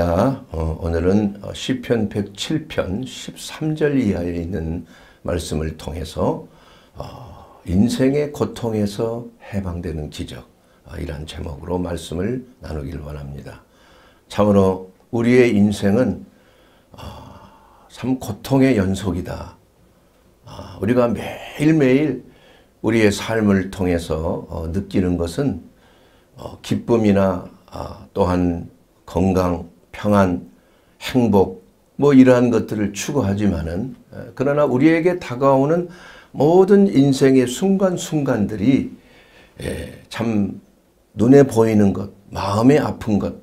자, 어, 오늘은 시편 107편 13절 이하에 있는 말씀을 통해서 어, 인생의 고통에서 해방되는 기적 어, 이란 제목으로 말씀을 나누길 원합니다. 참으로 우리의 인생은 아, 참 고통의 연속이다. 아, 우리가 매일매일 우리의 삶을 통해서 어, 느끼는 것은 어, 기쁨이나 또한 건강 평안, 행복 뭐 이러한 것들을 추구하지만은 그러나 우리에게 다가오는 모든 인생의 순간순간들이 참 눈에 보이는 것, 마음에 아픈 것,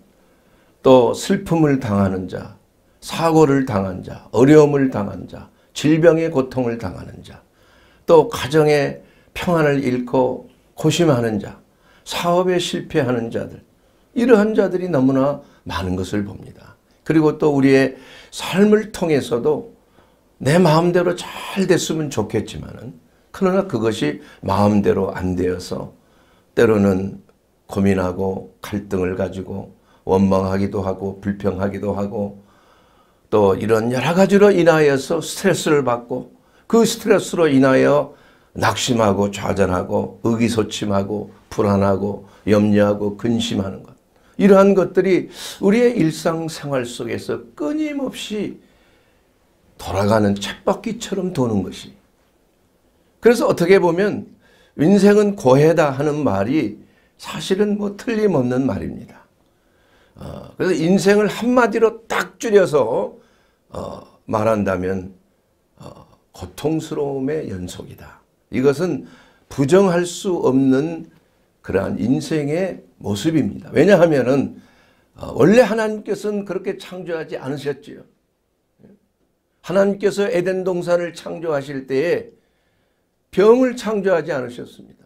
또 슬픔을 당하는 자, 사고를 당한 자, 어려움을 당한 자, 질병의 고통을 당하는 자, 또 가정의 평안을 잃고 고심하는 자, 사업에 실패하는 자들, 이러한 자들이 너무나 많은 것을 봅니다. 그리고 또 우리의 삶을 통해서도 내 마음대로 잘 됐으면 좋겠지만은 그러나 그것이 마음대로 안 되어서 때로는 고민하고 갈등을 가지고 원망하기도 하고 불평하기도 하고 또 이런 여러 가지로 인하여서 스트레스를 받고 그 스트레스로 인하여 낙심하고 좌절하고 의기소침하고 불안하고 염려하고 근심하는 것. 이러한 것들이 우리의 일상생활 속에서 끊임없이 돌아가는 쳇바퀴처럼 도는 것이. 그래서 어떻게 보면 인생은 고해다 하는 말이 사실은 뭐 틀림없는 말입니다. 어, 그래서 인생을 한마디로 딱 줄여서 어, 말한다면 어, 고통스러움의 연속이다. 이것은 부정할 수 없는 그러한 인생의 모습입니다. 왜냐하면은 어, 원래 하나님께서는 그렇게 창조하지 않으셨지요. 하나님께서 에덴 동산을 창조하실 때에 병을 창조하지 않으셨습니다.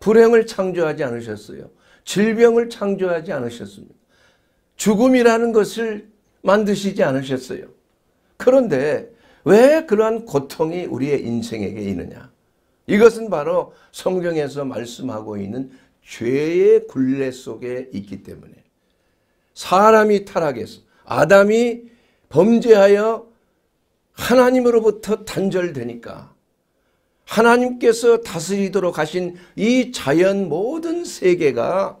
불행을 창조하지 않으셨어요. 질병을 창조하지 않으셨습니다. 죽음이라는 것을 만드시지 않으셨어요. 그런데 왜 그러한 고통이 우리의 인생에게 있느냐? 이것은 바로 성경에서 말씀하고 있는 죄의 굴레 속에 있기 때문에 사람이 타락해서 아담이 범죄하여 하나님으로부터 단절되니까 하나님께서 다스리도록 하신 이 자연 모든 세계가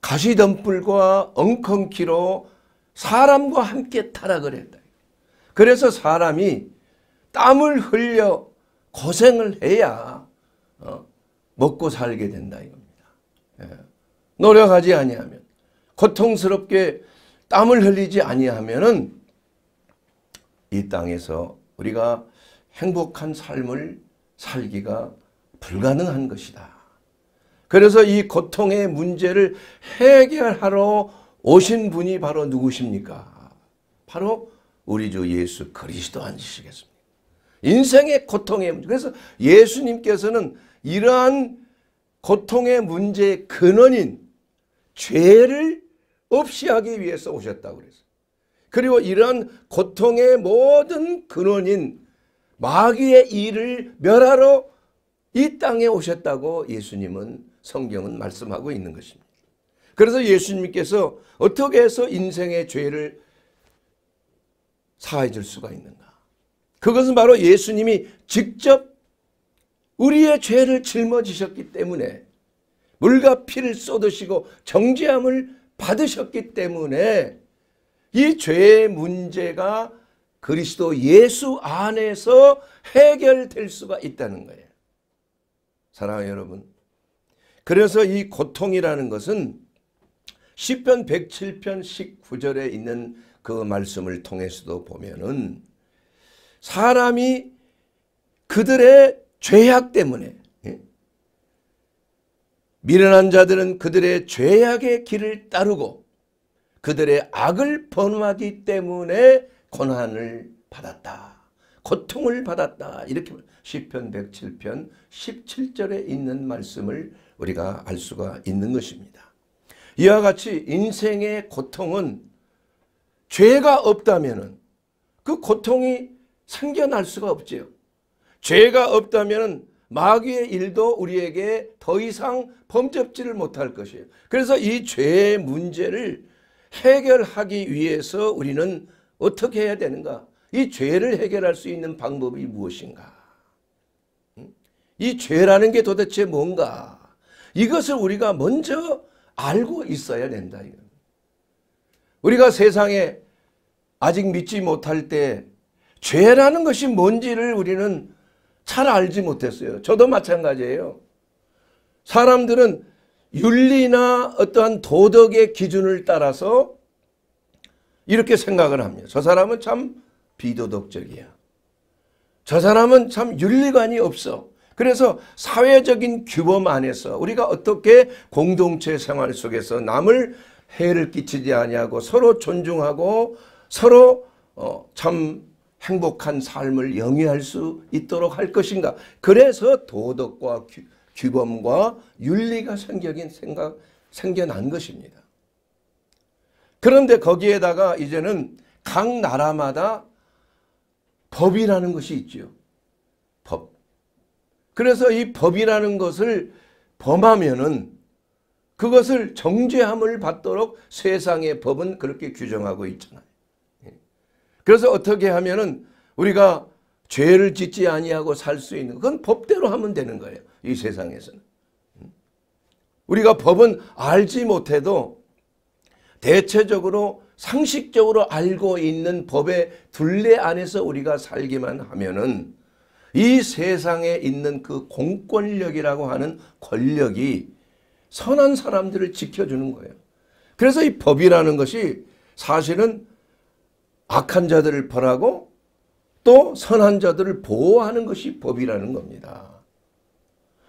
가시덤불과 엉겅퀴로 사람과 함께 타락을 했다. 그래서 사람이 땀을 흘려 고생을 해야 어, 먹고 살게 된다. 이거. 예. 노력하지 아니하면 고통스럽게 땀을 흘리지 아니하면이 땅에서 우리가 행복한 삶을 살기가 불가능한 것이다. 그래서 이 고통의 문제를 해결하러 오신 분이 바로 누구십니까? 바로 우리 주 예수 그리스도 아니시겠습니까? 인생의 고통의 문제. 그래서 예수님께서는 이러한 고통의 문제의 근원인 죄를 없이 하기 위해서 오셨다고 그랬어요. 그리고 이러한 고통의 모든 근원인 마귀의 일을 멸하러 이 땅에 오셨다고 예수님은 성경은 말씀하고 있는 것입니다. 그래서 예수님께서 어떻게 해서 인생의 죄를 사해줄 수가 있는가. 그것은 바로 예수님이 직접 우리의 죄를 짊어지셨기 때문에 물과 피를 쏟으시고 정죄함을 받으셨기 때문에 이 죄의 문제가 그리스도 예수 안에서 해결될 수가 있다는 거예요. 사랑하는 여러분. 그래서 이 고통이라는 것은 10편 107편 19절에 있는 그 말씀을 통해서도 보면은 사람이 그들의 죄악 때문에 예? 미련한 자들은 그들의 죄악의 길을 따르고 그들의 악을 번호하기 때문에 고난을 받았다. 고통을 받았다. 이렇게 시편 107편 17절에 있는 말씀을 우리가 알 수가 있는 것입니다. 이와 같이 인생의 고통은 죄가 없다면 그 고통이 생겨날 수가 없지요. 죄가 없다면 마귀의 일도 우리에게 더 이상 범접지를 못할 것이에요. 그래서 이 죄의 문제를 해결하기 위해서 우리는 어떻게 해야 되는가? 이 죄를 해결할 수 있는 방법이 무엇인가? 이 죄라는 게 도대체 뭔가? 이것을 우리가 먼저 알고 있어야 된다. 우리가 세상에 아직 믿지 못할 때 죄라는 것이 뭔지를 우리는 잘 알지 못했어요. 저도 마찬가지예요. 사람들은 윤리나 어떠한 도덕의 기준을 따라서 이렇게 생각을 합니다. 저 사람은 참 비도덕적이야. 저 사람은 참 윤리관이 없어. 그래서 사회적인 규범 안에서 우리가 어떻게 공동체 생활 속에서 남을 해를 끼치지 아니하고 서로 존중하고 서로 어, 참 행복한 삶을 영위할 수 있도록 할 것인가. 그래서 도덕과 규, 범과 윤리가 생겨긴 생각, 생겨난 것입니다. 그런데 거기에다가 이제는 각 나라마다 법이라는 것이 있죠. 법. 그래서 이 법이라는 것을 범하면은 그것을 정죄함을 받도록 세상의 법은 그렇게 규정하고 있잖아요. 그래서 어떻게 하면은 우리가 죄를 짓지 아니하고 살 수 있는 그건 법대로 하면 되는 거예요. 이 세상에서는. 우리가 법은 알지 못해도 대체적으로 상식적으로 알고 있는 법의 둘레 안에서 우리가 살기만 하면은 이 세상에 있는 그 공권력이라고 하는 권력이 선한 사람들을 지켜주는 거예요. 그래서 이 법이라는 것이 사실은 악한 자들을 벌하고 또 선한 자들을 보호하는 것이 법이라는 겁니다.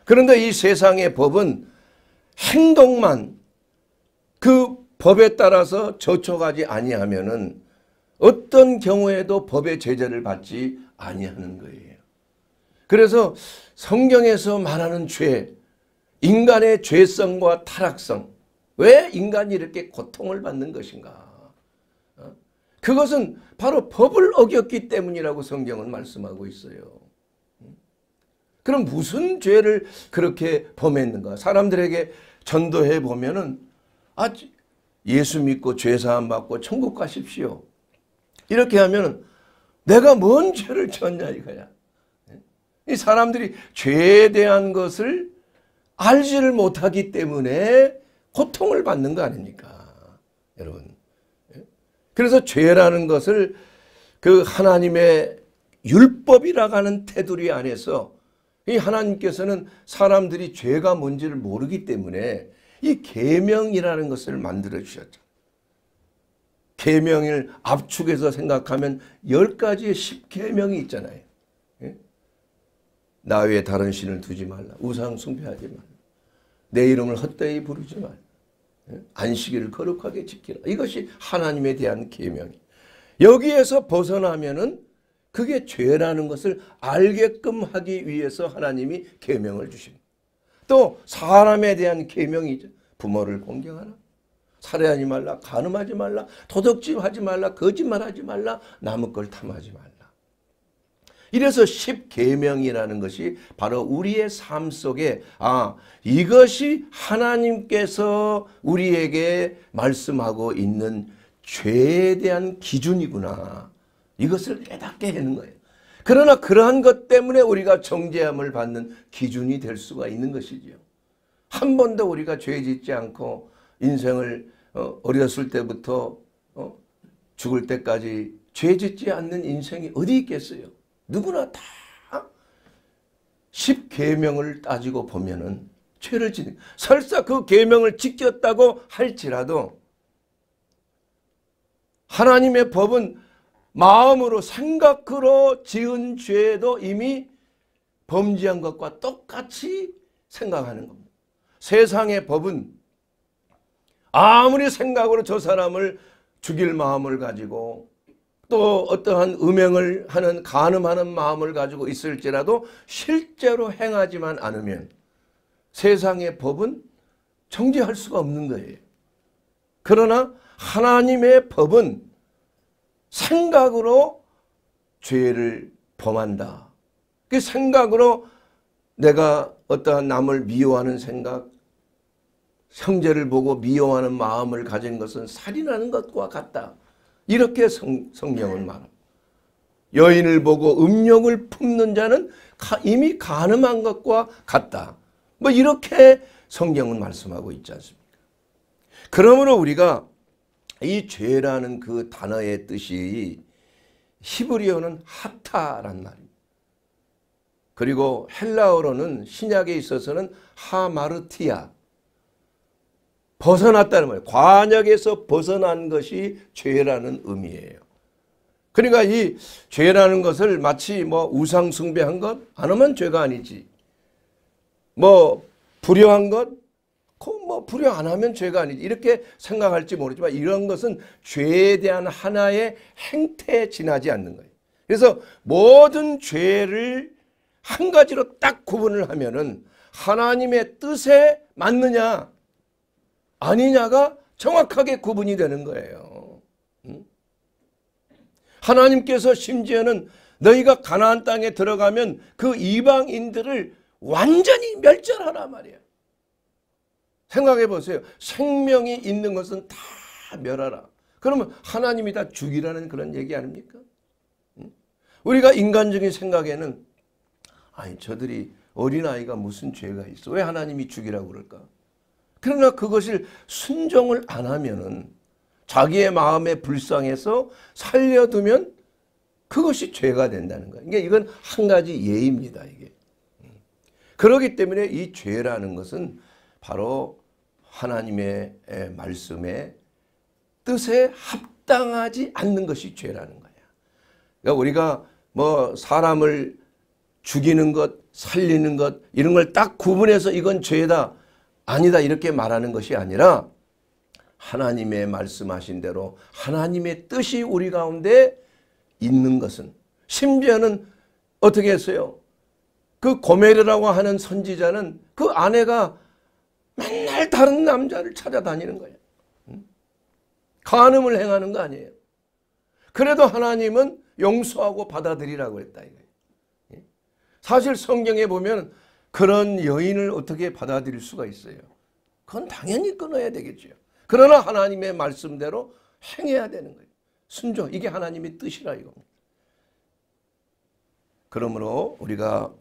그런데 이 세상의 법은 행동만 그 법에 따라서 저촉하지 아니하면은 어떤 경우에도 법의 제재를 받지 아니하는 거예요. 그래서 성경에서 말하는 죄, 인간의 죄성과 타락성, 왜 인간이 이렇게 고통을 받는 것인가? 그것은 바로 법을 어겼기 때문이라고 성경은 말씀하고 있어요. 그럼 무슨 죄를 그렇게 범했는가? 사람들에게 전도해 보면은 아 예수 믿고 죄 사함 받고 천국 가십시오. 이렇게 하면은 내가 뭔 죄를 지었냐 이거야. 이 사람들이 죄에 대한 것을 알지를 못하기 때문에 고통을 받는 거 아닙니까? 여러분. 그래서 죄라는 것을 그 하나님의 율법이라고 하는 테두리 안에서 이 하나님께서는 사람들이 죄가 뭔지를 모르기 때문에 이 계명이라는 것을 만들어 주셨죠. 계명을 압축해서 생각하면 열 가지의 십계명이 있잖아요. 예? 나 외에 다른 신을 두지 말라. 우상 숭배하지 말라. 내 이름을 헛되이 부르지 말라. 안식일을 거룩하게 지키라. 이것이 하나님에 대한 계명 여기에서 벗어나면은 그게 죄라는 것을 알게끔 하기 위해서 하나님이 계명을 주십니다. 또 사람에 대한 계명이죠. 부모를 공경하라. 살해하지 말라. 간음하지 말라. 도덕질 하지 말라. 거짓말하지 말라. 남의 걸 탐하지 말라. 이래서 10계명이라는 것이 바로 우리의 삶 속에 아 이것이 하나님께서 우리에게 말씀하고 있는 죄에 대한 기준이구나. 이것을 깨닫게 되는 거예요. 그러나 그러한 것 때문에 우리가 정죄함을 받는 기준이 될 수가 있는 것이지한 번도 우리가 죄 짓지 않고 인생을 어, 렸을 때부터 어, 죽을 때까지 죄 짓지 않는 인생이 어디 있겠어요? 누구나 다 10계명을 따지고 보면은 죄를 지는 설사 그 계명을 지켰다고 할지라도 하나님의 법은 마음으로 생각으로 지은 죄도 이미 범죄한 것과 똑같이 생각하는 겁니다. 세상의 법은 아무리 생각으로 저 사람을 죽일 마음을 가지고 또 어떠한 음행을 하는 가늠하는 마음을 가지고 있을지라도 실제로 행하지만 않으면 세상의 법은 정죄할 수가 없는 거예요. 그러나 하나님의 법은 생각으로 죄를 범한다. 그 생각으로 내가 어떠한 남을 미워하는 생각, 형제를 보고 미워하는 마음을 가진 것은 살인하는 것과 같다. 이렇게 성, 성경은 말합니다. 여인을 보고 음력을 품는 자는 가, 이미 가늠한 것과 같다. 뭐 이렇게 성경은 말씀하고 있지 않습니까? 그러므로 우리가 이 죄라는 그 단어의 뜻이 히브리어는 하타란 말입니다. 그리고 헬라어로는 신약에 있어서는 하마르티아 벗어났다는 말이에요. 관역에서 벗어난 것이 죄라는 의미예요. 그러니까 이 죄라는 것을 마치 뭐 우상 숭배한 것안 하면 죄가 아니지. 뭐 불효한 것 그뭐 불효 안 하면 죄가 아니지. 이렇게 생각할지 모르지만 이런 것은 죄에 대한 하나의 행태에 지나지 않는 거예요. 그래서 모든 죄를 한 가지로 딱 구분을 하면은 하나님의 뜻에 맞느냐 아니냐가 정확하게 구분이 되는 거예요. 하나님께서 심지어는 너희가 가나안 땅에 들어가면 그 이방인들을 완전히 멸절하라 말이야. 생각해 보세요. 생명이 있는 것은 다 멸하라. 그러면 하나님이 다 죽이라는 그런 얘기 아닙니까? 우리가 인간적인 생각에는 아니 저들이 어린아이가 무슨 죄가 있어. 왜 하나님이 죽이라고 그럴까? 그러나 그러니까 그것을 순종을 안 하면은 자기의 마음에 불쌍해서 살려두면 그것이 죄가 된다는 거예요. 그러니까 이건 한 가지 예입니다. 이게. 그렇기 때문에 이 죄라는 것은 바로 하나님의 말씀에 뜻에 합당하지 않는 것이 죄라는 거야. 그러니까 우리가 뭐 사람을 죽이는 것, 살리는 것 이런 걸 딱 구분해서 이건 죄다 아니다 이렇게 말하는 것이 아니라 하나님의 말씀하신 대로 하나님의 뜻이 우리 가운데 있는 것은 심지어는 어떻게 했어요? 그 고멜이라고 하는 선지자는 그 아내가 맨날 다른 남자를 찾아다니는 거예요. 간음을 행하는 거 아니에요. 그래도 하나님은 용서하고 받아들이라고 했다. 예? 사실 성경에 보면 그런 여인을 어떻게 받아들일 수가 있어요? 그건 당연히 끊어야 되겠죠. 그러나 하나님의 말씀대로 행해야 되는 거예요. 순종. 이게 하나님의 뜻이라 이겁니다. 그러므로 우리가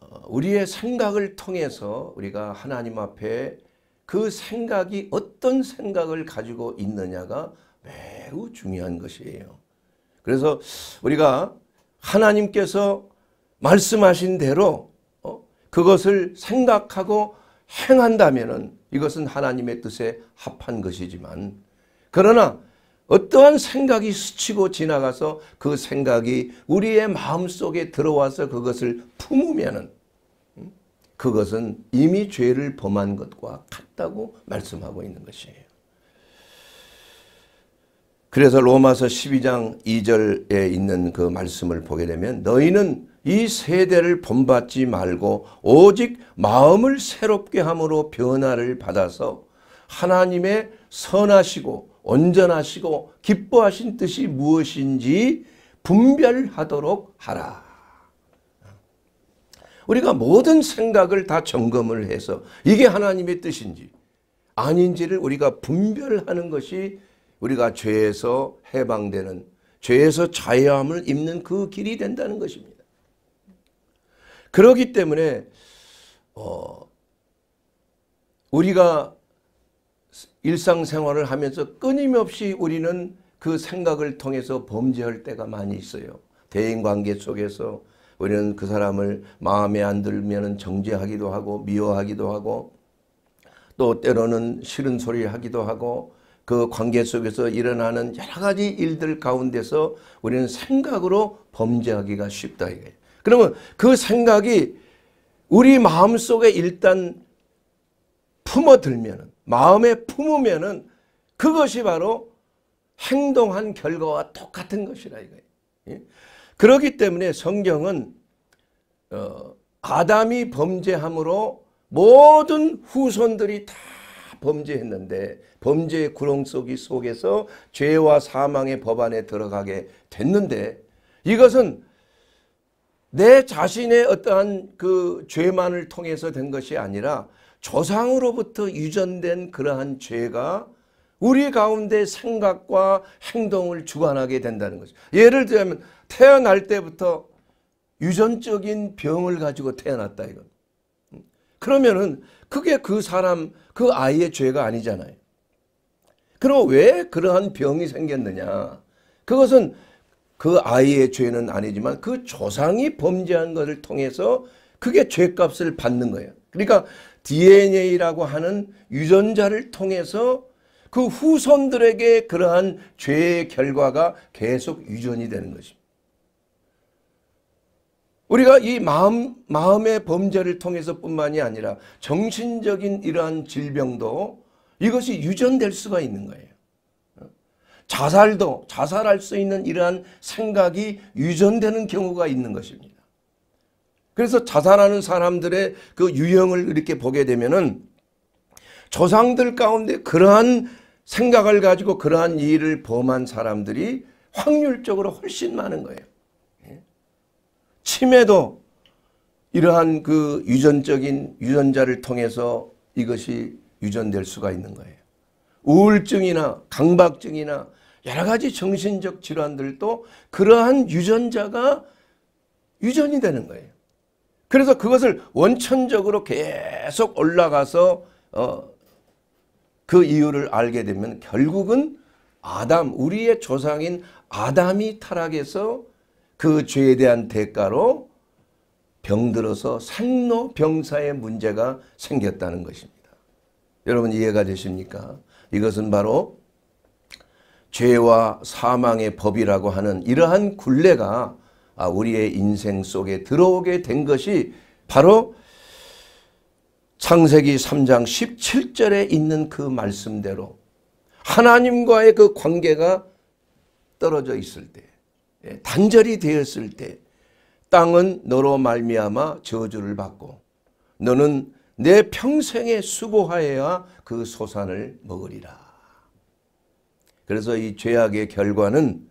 어, 우리의 생각을 통해서 우리가 하나님 앞에 그 생각이 어떤 생각을 가지고 있느냐가 매우 중요한 것이에요. 그래서 우리가 하나님께서 말씀하신 대로 어, 그것을 생각하고 행한다면 이것은 하나님의 뜻에 합한 것이지만 그러나 어떠한 생각이 스치고 지나가서 그 생각이 우리의 마음속에 들어와서 그것을 품으면 음, 그것은 이미 죄를 범한 것과 같다고 말씀하고 있는 것이에요. 그래서 로마서 12장 2절에 있는 그 말씀을 보게 되면 너희는 이 세대를 본받지 말고 오직 마음을 새롭게 함으로 변화를 받아서 하나님의 선하시고 온전하시고 기뻐하신 뜻이 무엇인지 분별하도록 하라. 우리가 모든 생각을 다 점검을 해서 이게 하나님의 뜻인지 아닌지를 우리가 분별하는 것이 우리가 죄에서 해방되는 죄에서 자유함을 입는 그 길이 된다는 것입니다. 그러기 때문에 어 우리가 일상생활을 하면서 끊임없이 우리는 그 생각을 통해서 범죄할 때가 많이 있어요. 대인관계 속에서 우리는 그 사람을 마음에 안 들면 정죄하기도 하고 미워하기도 하고 또 때로는 싫은 소리 하기도 하고 그 관계 속에서 일어나는 여러 가지 일들 가운데서 우리는 생각으로 범죄하기가 쉽다 이거예요. 그러면 그 생각이 우리 마음속에 일단 품어들면 마음에 품으면 그것이 바로 행동한 결과와 똑같은 것이라 이거예요. 예? 그렇기 때문에 성경은 어, 아담이 범죄함으로 모든 후손들이 다 범죄했는데 범죄의 구렁속이 속에서 죄와 사망의 법안에 들어가게 됐는데 이것은 내 자신의 어떠한 그 죄만을 통해서 된 것이 아니라 조상으로부터 유전된 그러한 죄가 우리 가운데 생각과 행동을 주관하게 된다는 거죠. 예를 들면 태어날 때부터 유전적인 병을 가지고 태어났다 이건. 그러면은 그게 그 사람 그 아이의 죄가 아니잖아요. 그럼 왜 그러한 병이 생겼느냐? 그것은 그 아이의 죄는 아니지만 그 조상이 범죄한 것을 통해서 그게 죄값을 받는 거예요. 그러니까 DNA라고 하는 유전자를 통해서 그 후손들에게 그러한 죄의 결과가 계속 유전이 되는 것입니다. 우리가 이 마음, 마음의 범죄를 통해서 뿐만이 아니라 정신적인 이러한 질병도 이것이 유전될 수가 있는 거예요. 자살도 자살할 수 있는 이러한 생각이 유전되는 경우가 있는 것입니다. 그래서 자살하는 사람들의 그 유형을 이렇게 보게 되면은 조상들 가운데 그러한 생각을 가지고 그러한 일을 범한 사람들이 확률적으로 훨씬 많은 거예요. 예? 치매도 이러한 그 유전적인 유전자를 통해서 이것이 유전될 수가 있는 거예요. 우울증이나 강박증이나 여러 가지 정신적 질환들도 그러한 유전자가 유전이 되는 거예요. 그래서 그것을 원천적으로 계속 올라가서 어, 그 이유를 알게 되면 결국은 아담 우리의 조상인 아담이 타락해서 그 죄에 대한 대가로 병들어서 생로병사의 문제가 생겼다는 것입니다. 여러분 이해가 되십니까? 이것은 바로 죄와 사망의 법이라고 하는 이러한 굴레가 아, 우리의 인생 속에 들어오게 된 것이 바로 창세기 3장 17절에 있는 그 말씀대로 하나님과의 그 관계가 떨어져 있을 때 예, 단절이 되었을 때 땅은 너로 말미암아 저주를 받고 너는 내 평생에 수고하여야 그 소산을 먹으리라. 그래서 이 죄악의 결과는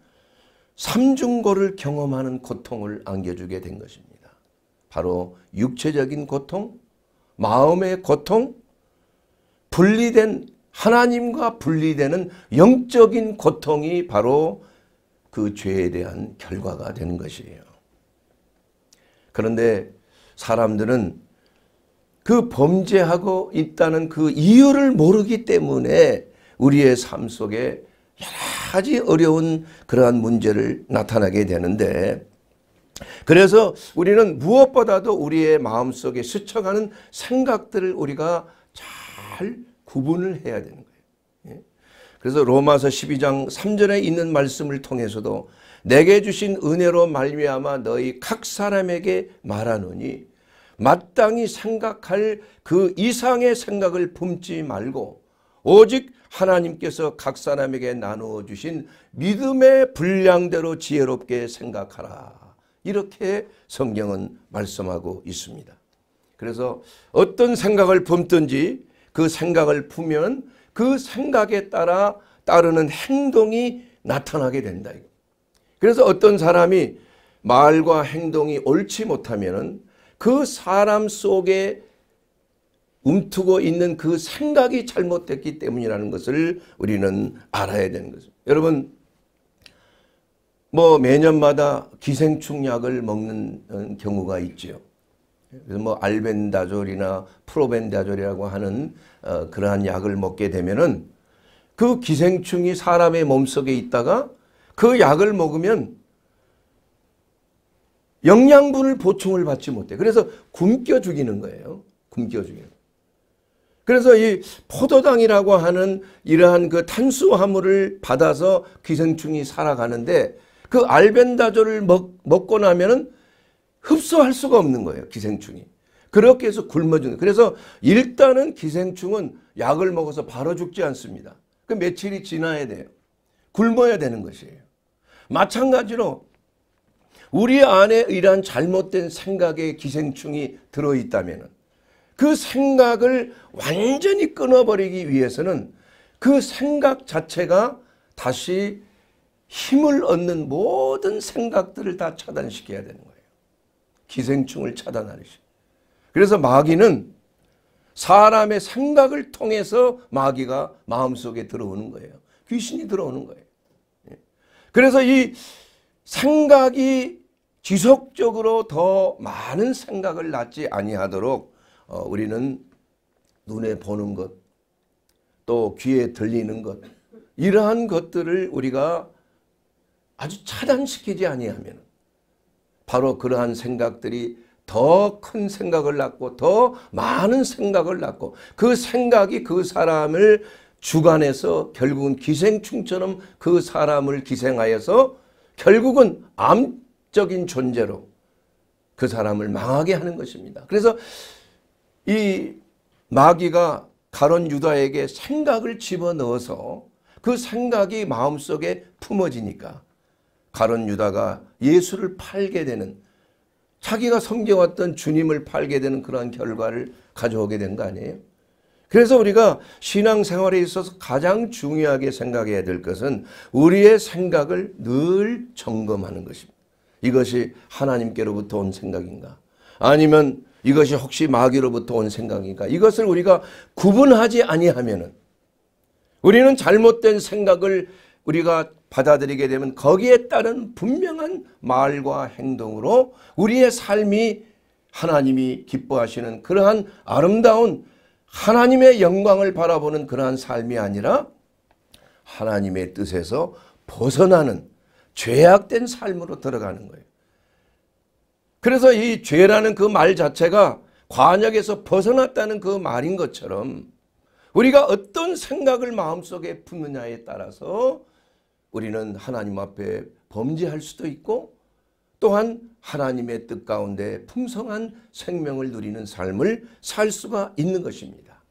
삼중고를 경험하는 고통을 안겨주게 된 것입니다. 바로 육체적인 고통, 마음의 고통, 분리된 하나님과 분리되는 영적인 고통이 바로 그 죄에 대한 결과가 되는 것이에요. 그런데 사람들은 그 범죄하고 있다는 그 이유를 모르기 때문에 우리의 삶 속에 여러 가지 어려운 그러한 문제를 나타나게 되는데 그래서 우리는 무엇보다도 우리의 마음속에 스쳐가는 생각들을 우리가 잘 구분을 해야 되는 거예요. 예? 그래서 로마서 12장 3절에 있는 말씀을 통해서도 내게 주신 은혜로 말미암아 너희 각 사람에게 말하노니 마땅히 생각할 그 이상의 생각을 품지 말고 오직 하나님께서 각 사람에게 나누어 주신 믿음의 분량대로 지혜롭게 생각하라. 이렇게 성경은 말씀하고 있습니다. 그래서 어떤 생각을 품든지 그 생각을 품면 으그 생각에 따라 따르는 행동이 나타나게 된다. 그래서 어떤 사람이 말과 행동이 옳지 못하면 은그 사람 속에 움트고 있는 그 생각이 잘못됐기 때문이라는 것을 우리는 알아야 되는 거죠. 여러분 뭐 매년마다 기생충 약을 먹는 어, 경우가 있죠. 그래서 뭐 알벤다졸이나 프로벤다졸이라고 하는 어, 그러한 약을 먹게 되면은 그 기생충이 사람의 몸속에 있다가 그 약을 먹으면 영양분을 보충을 받지 못해. 그래서 굶겨 죽이는 거예요. 굶겨 죽이는. 그래서 이 포도당이라고 하는 이러한 그 탄수화물을 받아서 기생충이 살아가는데 그 알벤다졸을 먹, 먹고 나면은 흡수할 수가 없는 거예요. 기생충이. 그렇게 해서 굶어죽는 그래서 일단은 기생충은 약을 먹어서 바로 죽지 않습니다. 그 며칠이 지나야 돼요. 굶어야 되는 것이에요. 마찬가지로 우리 안에 이러한 잘못된 생각의 기생충이 들어있다면 그 생각을 완전히 끊어버리기 위해서는 그 생각 자체가 다시 힘을 얻는 모든 생각들을 다 차단시켜야 되는 거예요. 기생충을 차단하듯이. 그래서 마귀는 사람의 생각을 통해서 마귀가 마음속에 들어오는 거예요. 귀신이 들어오는 거예요. 예. 그래서 이 생각이 지속적으로 더 많은 생각을 낳지 아니하도록 어, 우리는 눈에 보는 것, 또 귀에 들리는 것, 이러한 것들을 우리가 아주 차단시키지 아니하면 바로 그러한 생각들이 더 큰 생각을 낳고 더 많은 생각을 낳고 그 생각이 그 사람을 주관해서 결국은 기생충처럼 그 사람을 기생하여서 결국은 암 적인 존재로 그 사람을 망하게 하는 것입니다. 그래서 이 마귀가 가론 유다에게 생각을 집어넣어서 그 생각이 마음속에 품어지니까 가론 유다가 예수를 팔게 되는 자기가 섬겨왔던 주님을 팔게 되는 그러한 결과를 가져오게 된 거 아니에요? 그래서 우리가 신앙생활에 있어서 가장 중요하게 생각해야 될 것은 우리의 생각을 늘 점검하는 것입니다. 이것이 하나님께로부터 온 생각인가? 아니면 이것이 혹시 마귀로부터 온 생각인가? 이것을 우리가 구분하지 아니하면은 우리는 잘못된 생각을 우리가 받아들이게 되면 거기에 따른 분명한 말과 행동으로 우리의 삶이 하나님이 기뻐하시는 그러한 아름다운 하나님의 영광을 바라보는 그러한 삶이 아니라 하나님의 뜻에서 벗어나는 죄악된 삶으로 들어가는 거예요. 그래서 이 죄라는 그 말 자체가 관역에서 벗어났다는 그 말인 것처럼 우리가 어떤 생각을 마음속에 품느냐에 따라서 우리는 하나님 앞에 범죄할 수도 있고 또한 하나님의 뜻 가운데 풍성한 생명을 누리는 삶을 살 수가 있는 것입니다.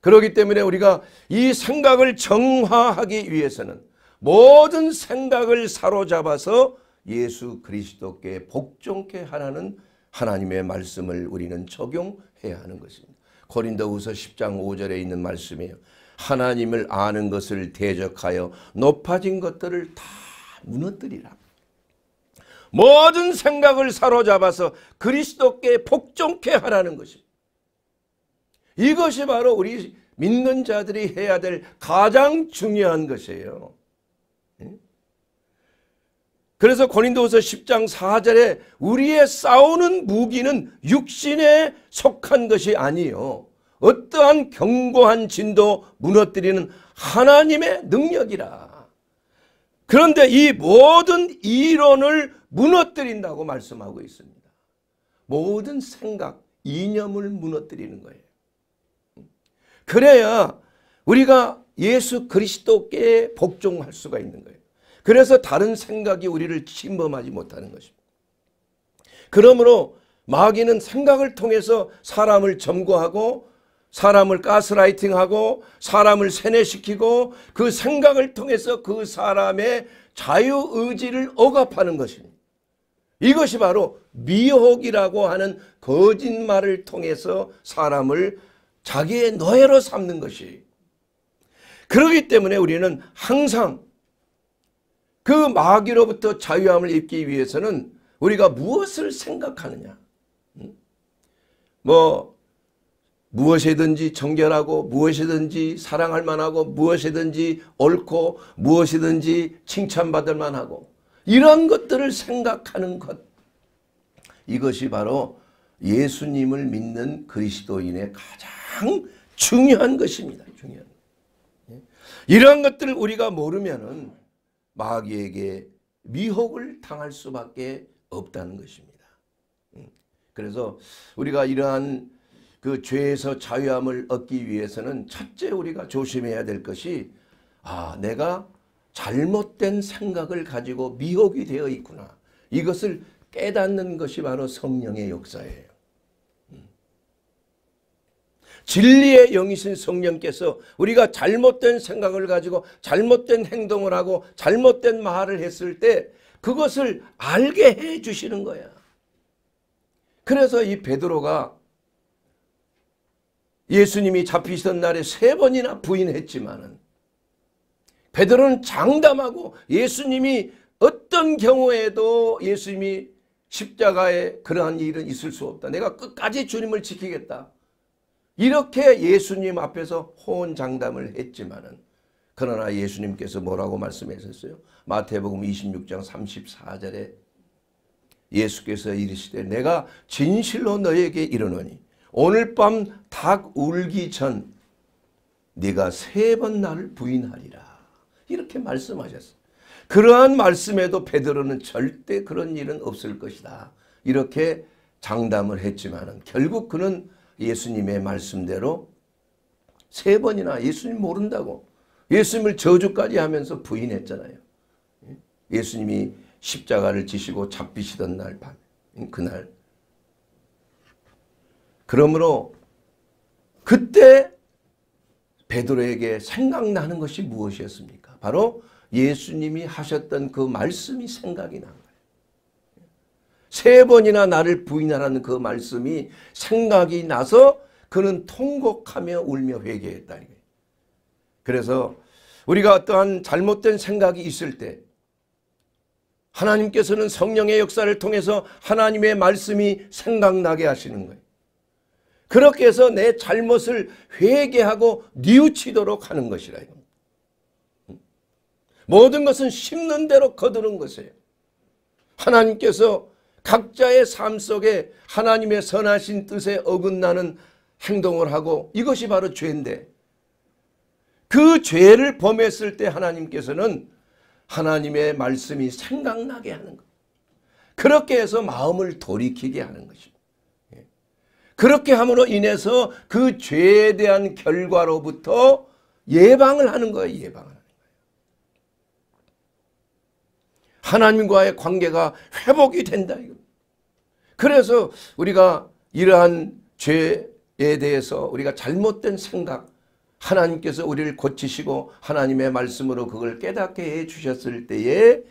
그렇기 때문에 우리가 이 생각을 정화하기 위해서는 모든 생각을 사로잡아서 예수 그리스도께 복종케 하라는 하나님의 말씀을 우리는 적용해야 하는 것입니다. 고린도후서 10장 5절에 있는 말씀이에요. 하나님을 아는 것을 대적하여 높아진 것들을 다 무너뜨리라. 모든 생각을 사로잡아서 그리스도께 복종케 하라는 것입니다. 이것이 바로 우리 믿는 자들이 해야 될 가장 중요한 것이에요. 그래서 권린도후서 10장 4절에 우리의 싸우는 무기는 육신에 속한 것이 아니요 어떠한 견고한 진도 무너뜨리는 하나님의 능력이라. 그런데 이 모든 이론을 무너뜨린다고 말씀하고 있습니다. 모든 생각, 이념을 무너뜨리는 거예요. 그래야 우리가 예수 그리스도께 복종할 수가 있는 거예요. 그래서 다른 생각이 우리를 침범하지 못하는 것입니다. 그러므로 마귀는 생각을 통해서 사람을 점거하고 사람을 가스라이팅하고 사람을 세뇌시키고 그 생각을 통해서 그 사람의 자유의지를 억압하는 것입니다. 이것이 바로 미혹이라고 하는 거짓말을 통해서 사람을 자기의 노예로 삼는 것이 그러기 때문에 우리는 항상 그 마귀로부터 자유함을 입기 위해서는 우리가 무엇을 생각하느냐. 뭐 무엇이든지 정결하고 무엇이든지 사랑할 만하고 무엇이든지 옳고 무엇이든지 칭찬받을 만하고 이런 것들을 생각하는 것. 이것이 바로 예수님을 믿는 그리스도인의 가장 중요한 것입니다. 중요한. 예? 이런 것들을 우리가 모르면은 마귀에게 미혹을 당할 수밖에 없다는 것입니다. 음. 그래서 우리가 이러한 그 죄에서 자유함을 얻기 위해서는 첫째 우리가 조심해야 될 것이 아 내가 잘못된 생각을 가지고 미혹이 되어 있구나. 이것을 깨닫는 것이 바로 성령의 역사예요. 진리의 영이신 성령께서 우리가 잘못된 생각을 가지고 잘못된 행동을 하고 잘못된 말을 했을 때 그것을 알게 해 주시는 거야. 그래서 이 베드로가 예수님이 잡히시던 날에 세 번이나 부인했지만은 베드로는 장담하고 예수님이 어떤 경우에도 예수님이 십자가에 그러한 일은 있을 수 없다. 내가 끝까지 주님을 지키겠다. 이렇게 예수님 앞에서 호언장담을 했지만은 그러나 예수님께서 뭐라고 말씀하셨어요? 마태복음 26장 34절에 예수께서 이르시되 내가 진실로 너에게 이르노니 오늘 밤 닭 울기 전 네가 세 번 나를 부인하리라 이렇게 말씀하셨어요. 그러한 말씀에도 베드로는 절대 그런 일은 없을 것이다. 이렇게 장담을 했지만 결국 그는 예수님의 말씀대로 세 번이나 예수님 모른다고 예수님을 저주까지 하면서 부인했잖아요. 예수님이 십자가를 지시고 잡히시던 날 밤, 그날. 그러므로 그때 베드로에게 생각나는 것이 무엇이었습니까? 바로 예수님이 하셨던 그 말씀이 생각이 나세 번이나 나를 부인하라는 그 말씀이 생각이 나서 그는 통곡하며 울며 회개했다 그래서 우리가 어떠한 잘못된 생각이 있을 때 하나님께서는 성령의 역사를 통해서 하나님의 말씀이 생각나게 하시는 거예요. 그렇게 해서 내 잘못을 회개하고 뉘우치도록 하는 것이라 이겁니다. 모든 것은 심는 대로 거두는 것이에요. 하나님께서 각자의 삶 속에 하나님의 선하신 뜻에 어긋나는 행동을 하고 이것이 바로 죄인데 그 죄를 범했을 때 하나님께서는 하나님의 말씀이 생각나게 하는 것. 그렇게 해서 마음을 돌이키게 하는 것입니다. 예. 그렇게 함으로 인해서 그 죄에 대한 결과로부터 예방을 하는 거예요. 예방을 하는 거예요. 하나님과의 관계가 회복이 된다 이거. 그래서 우리가 이러한 죄에 대해서 우리가 잘못된 생각 하나님께서 우리를 고치시고 하나님의 말씀으로 그걸 깨닫게 해주셨을 때에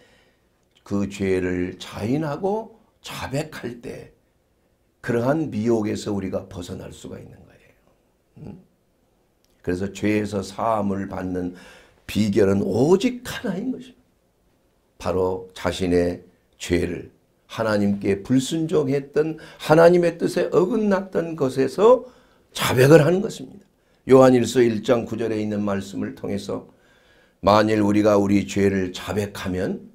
그 죄를 자인하고 자백할 때 그러한 미혹에서 우리가 벗어날 수가 있는 거예요. 음? 그래서 죄에서 사함을 받는 비결은 오직 하나인 것입니다. 바로 자신의 죄를 하나님께 불순종했던 하나님의 뜻에 어긋났던 것에서 자백을 하는 것입니다. 요한일서 1장 9절에 있는 말씀을 통해서 만일 우리가 우리 죄를 자백하면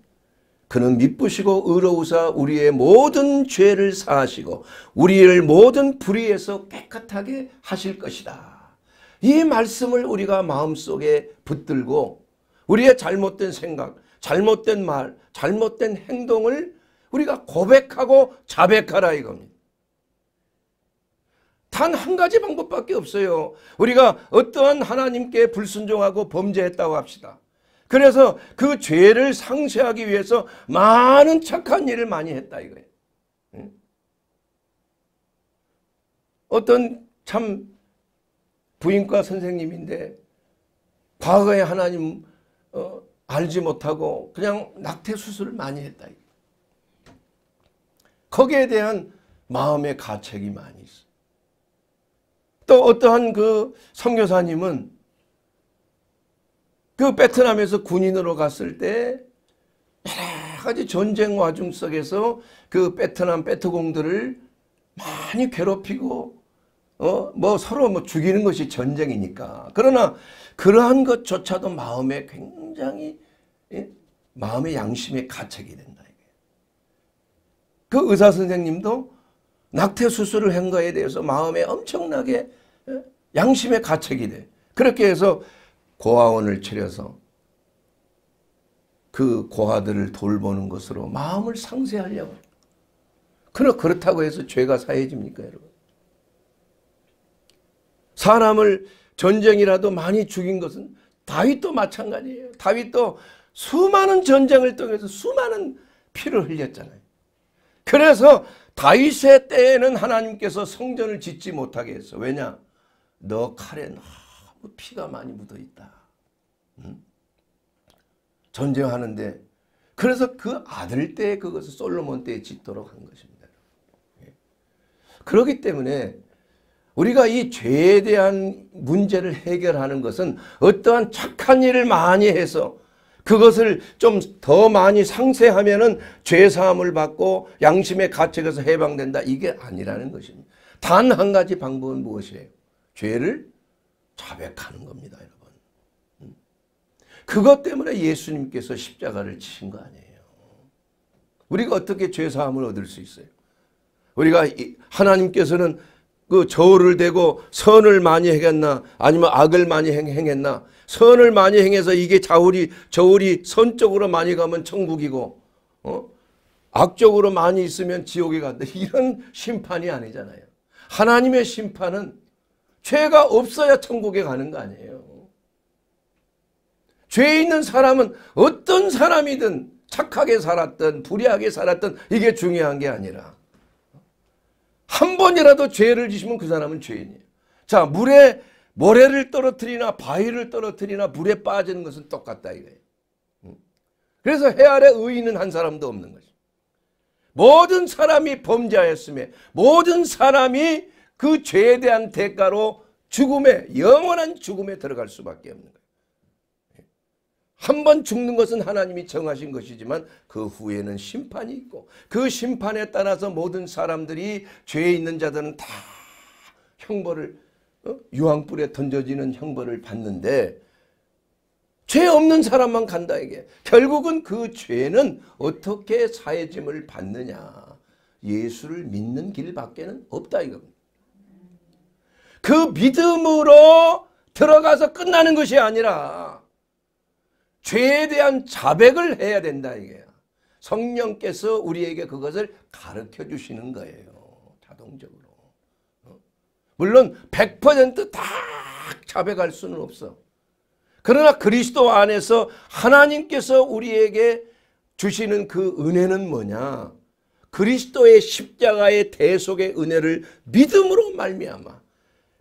그는 미쁘시고 의로우사 우리의 모든 죄를 사하시고 우리를 모든 불의에서 깨끗하게 하실 것이다. 이 말씀을 우리가 마음속에 붙들고 우리의 잘못된 생각, 잘못된 말, 잘못된 행동을 우리가 고백하고 자백하라 이겁니다. 단 한 가지 방법밖에 없어요. 우리가 어떠한 하나님께 불순종하고 범죄했다고 합시다. 그래서 그 죄를 상쇄하기 위해서 많은 착한 일을 많이 했다 이거예요. 어떤 참 부인과 선생님인데 과거에 하나님 어, 알지 못하고 그냥 낙태 수술을 많이 했다. 거기에 대한 마음의 가책이 많이 있어또 어떠한 그 선교사님은 그 베트남에서 군인으로 갔을 때 여러 가지 전쟁 와중 속에서 그 베트남 베트공들을 많이 괴롭히고 어 뭐 서로 뭐 죽이는 것이 전쟁이니까 그러나 그러한 것조차도 마음에 굉장히 예? 마음의 양심의 가책이 된다. 그 의사 선생님도 낙태 수술을 한 거에 대해서 마음에 엄청나게 양심의 가책이 돼. 그렇게 해서 고아원을 차려서 그 고아들을 돌보는 것으로 마음을 상쇄하려고 그러 그렇다고 해서 죄가 사해집니까, 여러분? 사람을 전쟁이라도 많이 죽인 것은 다윗도 마찬가지예요. 다윗도 수많은 전쟁을 통해서 수많은 피를 흘렸잖아요. 그래서 다윗의 때에는 하나님께서 성전을 짓지 못하게 했어. 왜냐? 너 칼에 너무 피가 많이 묻어있다. 응? 전쟁하는데 그래서 그 아들 때 그것을 솔로몬 때에 짓도록 한 것입니다. 예. 그렇기 때문에 우리가 이 죄에 대한 문제를 해결하는 것은 어떠한 착한 일을 많이 해서 그것을 좀 더 많이 상세하면은 죄사함을 받고 양심의 가책에서 해방된다. 이게 아니라는 것입니다. 단 한 가지 방법은 무엇이에요? 죄를 자백하는 겁니다. 여러분. 음. 그것 때문에 예수님께서 십자가를 치신 거 아니에요. 우리가 어떻게 죄사함을 얻을 수 있어요? 우리가 하나님께서는 그 저울을 대고 선을 많이 행했나 아니면 악을 많이 행했나 선을 많이 행해서 이게 자우리 저울이 선 쪽으로 많이 가면 천국이고 어? 악적으로 많이 있으면 지옥에 간다. 이런 심판이 아니잖아요. 하나님의 심판은 죄가 없어야 천국에 가는 거 아니에요. 죄 있는 사람은 어떤 사람이든 착하게 살았든 불의하게 살았든 이게 중요한 게 아니라 한 번이라도 죄를 지시면 그 사람은 죄인이에요. 자 물에 모래를 떨어뜨리나 바위를 떨어뜨리나 물에 빠지는 것은 똑같다 이거예요. 음. 그래서 해 아래 의인은 한 사람도 없는 거죠. 모든 사람이 범죄하였음에 모든 사람이 그 죄에 대한 대가로 죽음에 영원한 죽음에 들어갈 수밖에 없는 거예요. 한 번 죽는 것은 하나님이 정하신 것이지만 그 후에는 심판이 있고 그 심판에 따라서 모든 사람들이 죄에 있는 자들은 다 형벌을 어? 유황불에 던져지는 형벌을 받는데 죄 없는 사람만 간다 이게. 결국은 그 죄는 어떻게 사해짐을 받느냐. 예수를 믿는 길밖에는 없다 이겁니다. 그 믿음으로 들어가서 끝나는 것이 아니라 죄에 대한 자백을 해야 된다 이게 성령께서 우리에게 그것을 가르쳐 주시는 거예요. 물론 100%다 자백할 수는 없어. 그러나 그리스도 안에서 하나님께서 우리에게 주시는 그 은혜는 뭐냐? 그리스도의 십자가의 대속의 은혜를 믿음으로 말미암아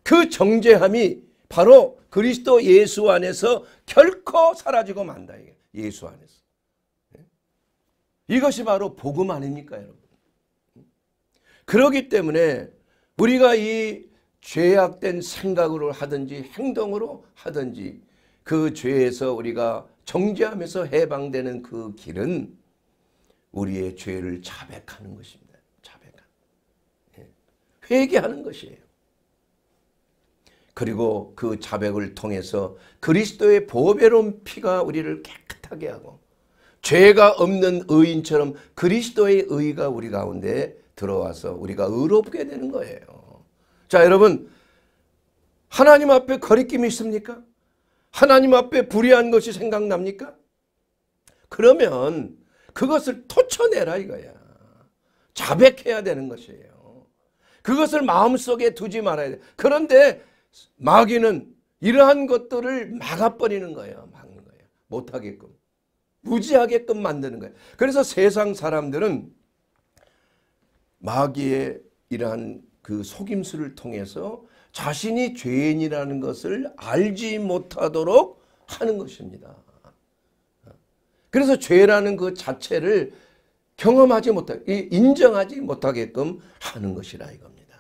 그 정죄함이 바로 그리스도 예수 안에서 결코 사라지고 만다. 예수 안에서. 예? 이것이 바로 복음 아닙니까 여러분. 그러기 때문에 우리가 이 죄악된 생각으로 하든지 행동으로 하든지 그 죄에서 우리가 정죄하면서 해방되는 그 길은 우리의 죄를 자백하는 것입니다. 자백하는 예. 회개하는 것이에요. 그리고 그 자백을 통해서 그리스도의 보배로운 피가 우리를 깨끗하게 하고 죄가 없는 의인처럼 그리스도의 의가 우리 가운데 들어와서 우리가 의롭게 되는 거예요. 자, 여러분. 하나님 앞에 거리낌이 있습니까? 하나님 앞에 불의한 것이 생각납니까? 그러면 그것을 토쳐내라 이거야. 자백해야 되는 것이에요. 그것을 마음속에 두지 말아야 돼. 그런데 마귀는 이러한 것들을 막아버리는 거예요. 막는 거예요. 못하게끔. 무지하게끔 만드는 거예요. 그래서 세상 사람들은 마귀의 이러한 그 속임수를 통해서 자신이 죄인이라는 것을 알지 못하도록 하는 것입니다. 그래서 죄라는 그 자체를 경험하지 못하, 게 인정하지 못하게끔 하는 것이라 이겁니다.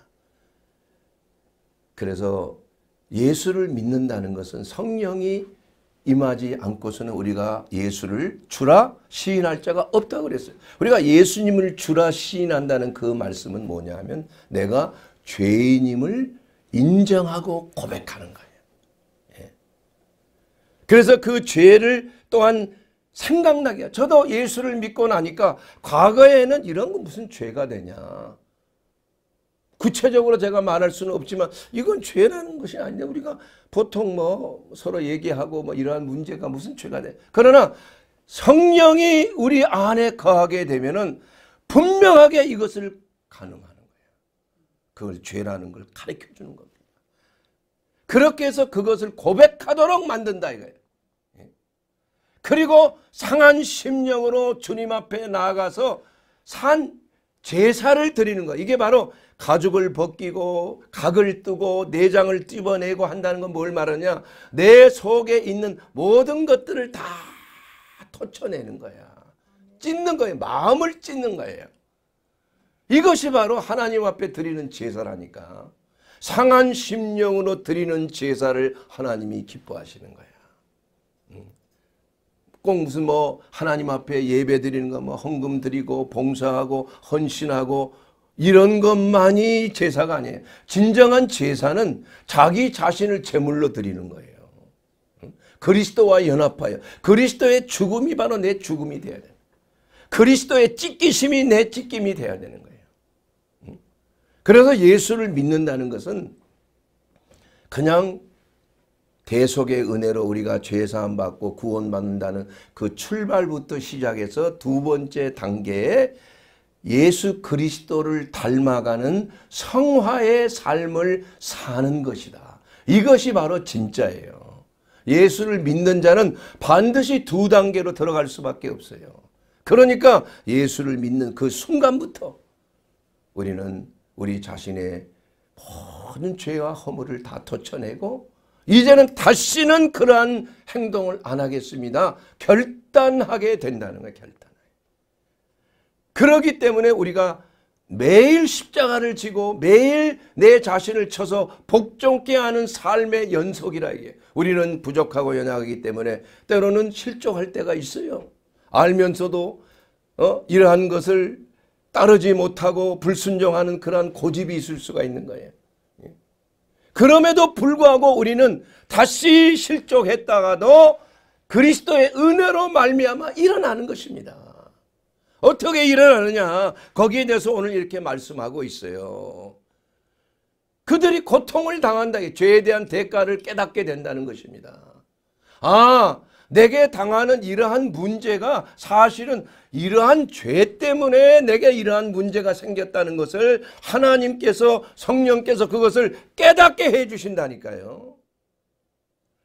그래서 예수를 믿는다는 것은 성령이 임하지 않고서는 우리가 예수를 주라 시인할 자가 없다 그랬어요. 우리가 예수님을 주라 시인한다는 그 말씀은 뭐냐 하면 내가 죄인임을 인정하고 고백하는 거예요. 예. 그래서 그 죄를 또한 생각나게 저도 예수를 믿고 나니까 과거에는 이런 거 무슨 죄가 되냐. 구체적으로 제가 말할 수는 없지만 이건 죄라는 것이 아니냐 우리가 보통 뭐 서로 얘기하고 뭐 이러한 문제가 무슨 죄가 돼. 그러나 성령이 우리 안에 거하게 되면은 분명하게 이것을 가능하는 거예요. 그걸 죄라는 걸 가르쳐 주는 겁니다. 그렇게 해서 그것을 고백하도록 만든다 이거예요. 예. 그리고 상한 심령으로 주님 앞에 나아가서 산 제사를 드리는 거 이게 바로 가죽을 벗기고 각을 뜨고 내장을 찝어내고 한다는 건 뭘 말하냐 내 속에 있는 모든 것들을 다 토쳐내는 거야 찢는 거예요 마음을 찢는 거예요 이것이 바로 하나님 앞에 드리는 제사라니까 상한 심령으로 드리는 제사를 하나님이 기뻐하시는 거예요 꼭 무슨 뭐 하나님 앞에 예배 드리는 거 뭐 헌금 드리고 봉사하고 헌신하고 이런 것만이 제사가 아니에요. 진정한 제사는 자기 자신을 제물로 드리는 거예요. 그리스도와 연합하여 그리스도의 죽음이 바로 내 죽음이 되어야 돼요. 그리스도의 찢기심이 내 찢김이 되어야 되는 거예요. 그래서 예수를 믿는다는 것은 그냥 대속의 은혜로 우리가 죄사함 받고 구원받는다는 그 출발부터 시작해서 두 번째 단계에 예수 그리스도를 닮아가는 성화의 삶을 사는 것이다. 이것이 바로 진짜예요. 예수를 믿는 자는 반드시 두 단계로 들어갈 수밖에 없어요. 그러니까 예수를 믿는 그 순간부터 우리는 우리 자신의 모든 죄와 허물을 다 터쳐내고 이제는 다시는 그러한 행동을 안 하겠습니다. 결단하게 된다는 거예요. 결단. 그러기 때문에 우리가 매일 십자가를 지고 매일 내 자신을 쳐서 복종케 하는 삶의 연속이라 이게 우리는 부족하고 연약하기 때문에 때로는 실족할 때가 있어요. 알면서도 어? 이러한 것을 따르지 못하고 불순종하는 그러한 고집이 있을 수가 있는 거예요. 그럼에도 불구하고 우리는 다시 실족했다가도 그리스도의 은혜로 말미암아 일어나는 것입니다. 어떻게 일어나느냐 거기에 대해서 오늘 이렇게 말씀하고 있어요. 그들이 고통을 당한다. 죄에 대한 대가를 깨닫게 된다는 것입니다. 아 내게 당하는 이러한 문제가 사실은 이러한 죄 때문에 내게 이러한 문제가 생겼다는 것을 하나님께서 성령께서 그것을 깨닫게 해 주신다니까요.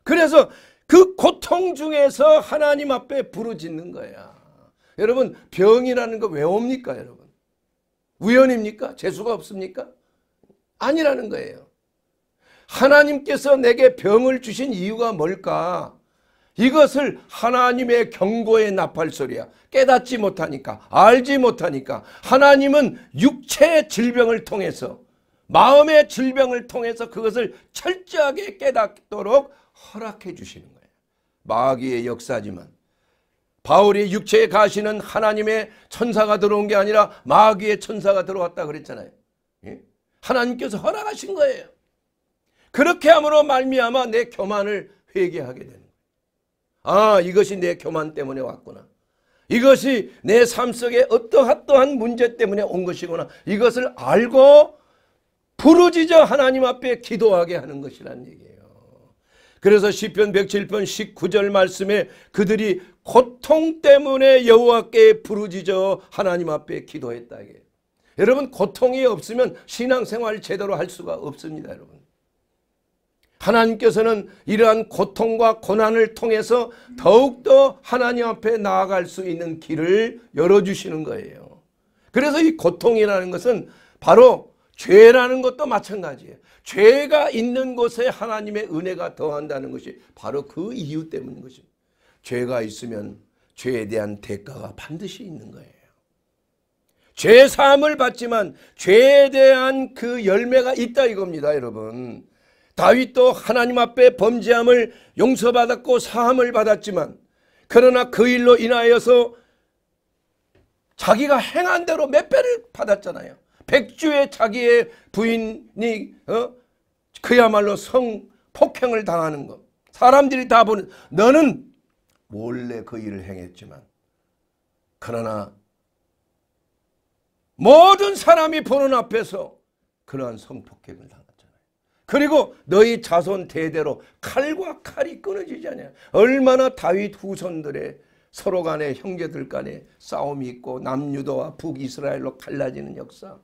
그래서 그 고통 중에서 하나님 앞에 부르짖는 거야. 여러분 병이라는 거 왜 옵니까 여러분? 우연입니까? 재수가 없습니까? 아니라는 거예요. 하나님께서 내게 병을 주신 이유가 뭘까? 이것을 하나님의 경고의 나팔 소리야. 깨닫지 못하니까, 알지 못하니까 하나님은 육체의 질병을 통해서 마음의 질병을 통해서 그것을 철저하게 깨닫도록 허락해 주시는 거예요. 마귀의 역사지만 바울이 육체에 가시는 하나님의 천사가 들어온 게 아니라 마귀의 천사가 들어왔다 그랬잖아요. 예? 하나님께서 허락하신 거예요. 그렇게 함으로 말미암아 내 교만을 회개하게 되는 아 이것이 내 교만 때문에 왔구나. 이것이 내 삶 속에 어떠한 떠 문제 때문에 온 것이구나. 이것을 알고 부르짖어 하나님 앞에 기도하게 하는 것이란 얘기예요. 그래서 시편 107편 19절 말씀에 그들이 고통 때문에 여호와께 부르짖어 하나님 앞에 기도했다. 여러분 고통이 없으면 신앙생활 제대로 할 수가 없습니다. 여러분. 하나님께서는 이러한 고통과 고난을 통해서 더욱더 하나님 앞에 나아갈 수 있는 길을 열어주시는 거예요. 그래서 이 고통이라는 것은 바로 죄라는 것도 마찬가지예요. 죄가 있는 곳에 하나님의 은혜가 더한다는 것이 바로 그 이유 때문인 것입니다. 죄가 있으면 죄에 대한 대가가 반드시 있는 거예요. 죄 사함을 받지만 죄에 대한 그 열매가 있다 이겁니다, 여러분. 다윗도 하나님 앞에 범죄함을 용서받았고 사함을 받았지만 그러나 그 일로 인하여서 자기가 행한 대로 몇 배를 받았잖아요. 백주의 자기의 부인이 어? 그야말로 성폭행을 당하는 것. 사람들이 다 보는 너는 몰래 그 일을 행했지만 그러나 모든 사람이 보는 앞에서 그러한 성폭행을 당했다. 그리고 너희 자손 대대로 칼과 칼이 끊어지지 않냐. 얼마나 다윗 후손들의 서로 간에 형제들 간에 싸움이 있고 남유도와 북이스라엘로 갈라지는 역사.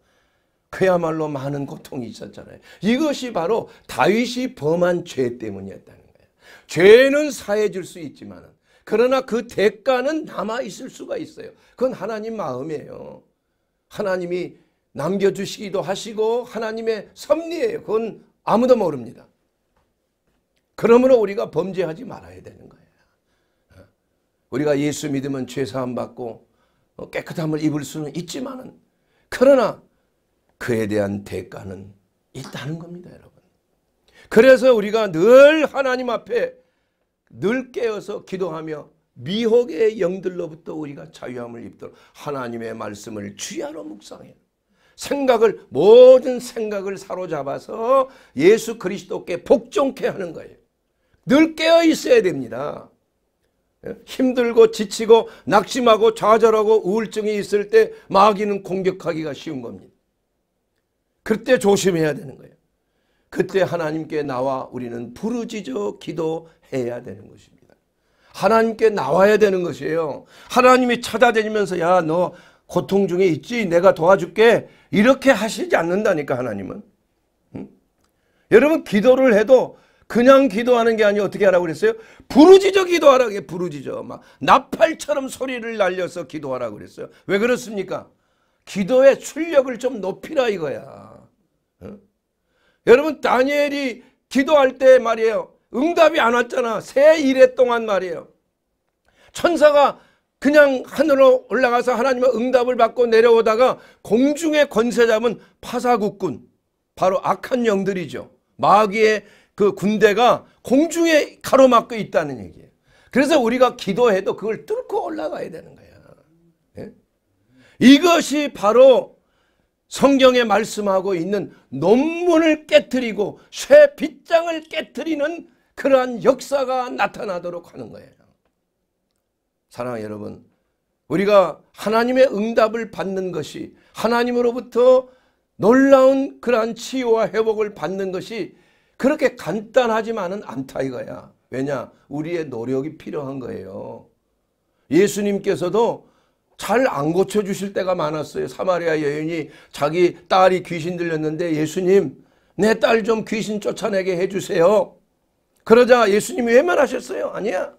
그야말로 많은 고통이 있었잖아요. 이것이 바로 다윗이 범한 죄 때문이었다는 거예요. 죄는 사해질 수 있지만 그러나 그 대가는 남아있을 수가 있어요. 그건 하나님 마음이에요. 하나님이 남겨주시기도 하시고 하나님의 섭리예요. 그건 아무도 모릅니다. 그러므로 우리가 범죄하지 말아야 되는 거예요. 어? 우리가 예수 믿으면 죄사함 받고 어, 깨끗함을 입을 수는 있지만은 그러나 그에 대한 대가는 있다는 겁니다, 여러분. 그래서 우리가 늘 하나님 앞에 늘 깨어서 기도하며 미혹의 영들로부터 우리가 자유함을 입도록 하나님의 말씀을 주야로 묵상해요. 생각을 모든 생각을 사로잡아서 예수 그리스도께 복종케 하는 거예요. 늘 깨어 있어야 됩니다. 예? 힘들고 지치고 낙심하고 좌절하고 우울증이 있을 때 마귀는 공격하기가 쉬운 겁니다. 그때 조심해야 되는 거예요. 그때 하나님께 나와 우리는 부르짖어 기도해야 되는 것입니다. 하나님께 나와야 되는 것이에요. 하나님이 찾아다니면서 야 너 고통 중에 있지 내가 도와줄게 이렇게 하시지 않는다니까 하나님은. 응? 여러분 기도를 해도 그냥 기도하는 게 아니고 어떻게 하라고 그랬어요? 부르짖어 기도하라고 해 부르짖어 막 나팔처럼 소리를 날려서 기도하라고 그랬어요. 왜 그렇습니까? 기도의 출력을 좀 높이라 이거야. 응? 여러분 다니엘이 기도할 때 말이에요. 응답이 안 왔잖아. 세 일해 동안 말이에요. 천사가 그냥 하늘로 올라가서 하나님의 응답을 받고 내려오다가 공중의 권세 잡은 파사국군 바로 악한 영들이죠. 마귀의 그 군대가 공중에 가로막고 있다는 얘기예요. 그래서 우리가 기도해도 그걸 뚫고 올라가야 되는 거야. 예? 이것이 바로 성경에 말씀하고 있는 논문을 깨뜨리고 쇠 빗장을 깨뜨리는 그러한 역사가 나타나도록 하는 거예요. 사랑하는 여러분 우리가 하나님의 응답을 받는 것이 하나님으로부터 놀라운 그러한 치유와 회복을 받는 것이 그렇게 간단하지만은 않다 이거야. 왜냐? 우리의 노력이 필요한 거예요. 예수님께서도 잘 안 고쳐주실 때가 많았어요. 사마리아 여인이 자기 딸이 귀신 들렸는데 예수님 내 딸 좀 귀신 쫓아내게 해주세요. 그러자 예수님이 왜 말하셨어요? 아니야.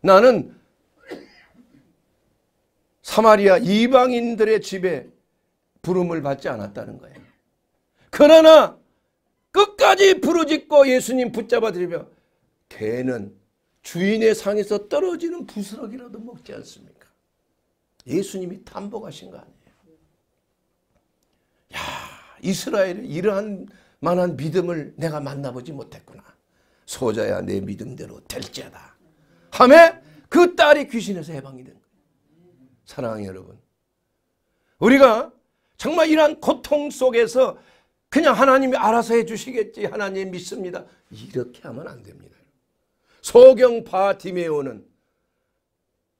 나는 사마리아 이방인들의 집에 부름을 받지 않았다는 거예요. 그러나 끝까지 부르짖고 예수님 붙잡아 드리며 개는 주인의 상에서 떨어지는 부스럭이라도 먹지 않습니까? 예수님이 탐복하신 거 아니에요. 야 이스라엘의 이러한 만한 믿음을 내가 만나보지 못했구나. 소자야 내 믿음대로 될지다 하매 그 딸이 귀신에서 해방이 된 사랑하는 여러분. 우리가 정말 이러한 고통 속에서 그냥 하나님이 알아서 해주시겠지 하나님 믿습니다. 이렇게 하면 안 됩니다. 소경파 디메오는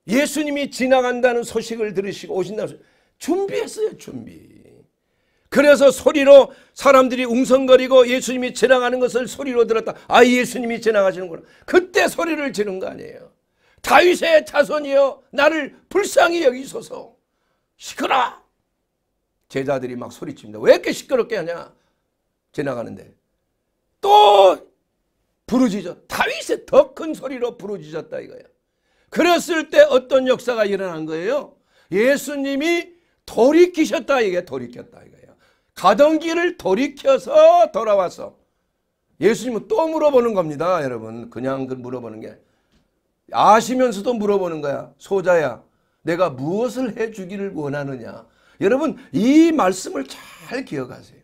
예수님이 지나간다는 소식을 들으시고 오신다는 준비했어요 준비. 그래서 소리로 사람들이 웅성거리고 예수님이 지나가는 것을 소리로 들었다. 아 예수님이 지나가시는구나. 그때 소리를 지른 거 아니에요. 다윗의 자손이여 나를 불쌍히 여기소서 시끄라 제자들이 막 소리칩니다 왜 이렇게 시끄럽게 하냐 지나가는데 또 부르짖어 다윗의 더 큰 소리로 부르짖었다 이거야 그랬을 때 어떤 역사가 일어난 거예요 예수님이 돌이키셨다 이게 돌이켰다 이거예요 가던 길을 돌이켜서 돌아와서 예수님은 또 물어보는 겁니다 여러분 그냥 그 물어보는 게 아시면서도 물어보는 거야. 소자야 내가 무엇을 해주기를 원하느냐. 여러분 이 말씀을 잘 기억하세요.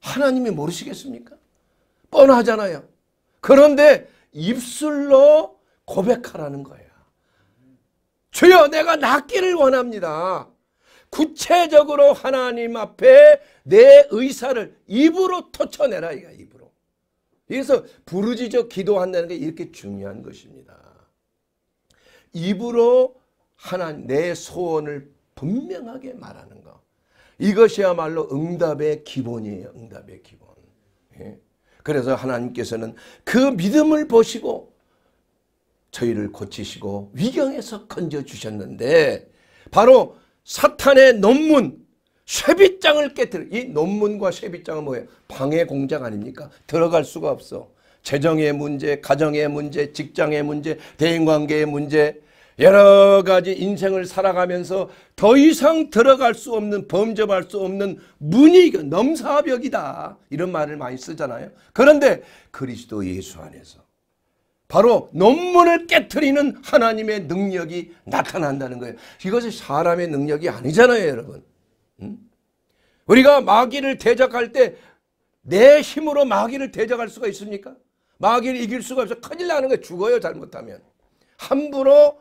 하나님이 모르시겠습니까? 뻔하잖아요. 그런데 입술로 고백하라는 거예 주여 내가 낫기를 원합니다. 구체적으로 하나님 앞에 내 의사를 입으로 터쳐내라. 이거. 그래서 부르짖어 기도한다는 게 이렇게 중요한 것입니다. 입으로 하나님 내 소원을 분명하게 말하는 것. 이것이야말로 응답의 기본이에요. 응답의 기본. 예? 그래서 하나님께서는 그 믿음을 보시고 저희를 고치시고 위경에서 건져 주셨는데 바로 사탄의 논문 쇠빗장을 깨뜨려. 이 논문과 쇠빗장은 뭐예요? 방해 공작 아닙니까? 들어갈 수가 없어. 재정의 문제, 가정의 문제, 직장의 문제, 대인관계의 문제, 여러 가지 인생을 살아가면서 더 이상 들어갈 수 없는 범접할 수 없는 문이 넘사벽이다. 이런 말을 많이 쓰잖아요. 그런데 그리스도 예수 안에서 바로 논문을 깨뜨리는 하나님의 능력이 나타난다는 거예요. 이것이 사람의 능력이 아니잖아요, 여러분. 우리가 마귀를 대적할 때 내 힘으로 마귀를 대적할 수가 있습니까? 마귀를 이길 수가 없어 큰일 나는 거 죽어요 잘못하면. 함부로